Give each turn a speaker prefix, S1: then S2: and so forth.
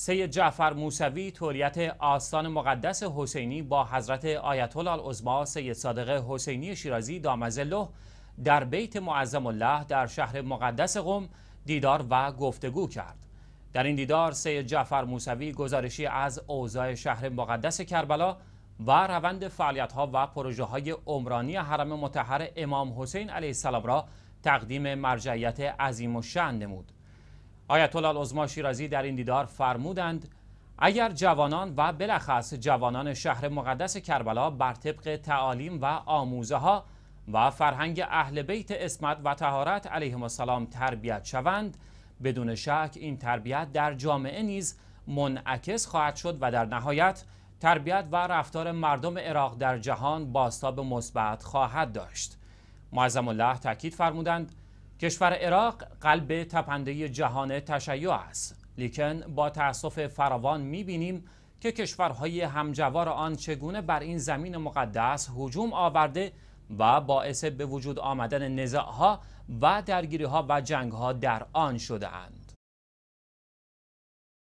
S1: سید جعفر موسوی تولیت آستان مقدس حسینی با حضرت آیت الله العظما سید صادق حسینی شیرازی دامزله در بیت معظم الله در شهر مقدس قم دیدار و گفتگو کرد در این دیدار سید جعفر موسوی گزارشی از اوضاع شهر مقدس کربلا و روند فعالیت ها و پروژه های عمرانی حرم متحر امام حسین علیه السلام را تقدیم مرجعیت عظیم و شن نمود آیت الله عظما شیرازی در این دیدار فرمودند اگر جوانان و بلخص جوانان شهر مقدس کربلا بر طبق تعالیم و آموزه ها و فرهنگ اهل بیت اسمت و تهارت علیه السلام تربیت شوند بدون شک این تربیت در جامعه نیز منعکس خواهد شد و در نهایت تربیت و رفتار مردم عراق در جهان باستاب مثبت خواهد داشت معظم الله تاکید فرمودند کشور عراق قلب تپنده جهان تشیع است لیکن با تاسف فراوان میبینیم که کشورهای همجوار آن چگونه بر این زمین مقدس هجوم آورده و باعث به وجود آمدن نزاعها و درگیریها و جنگها در آن شده اند.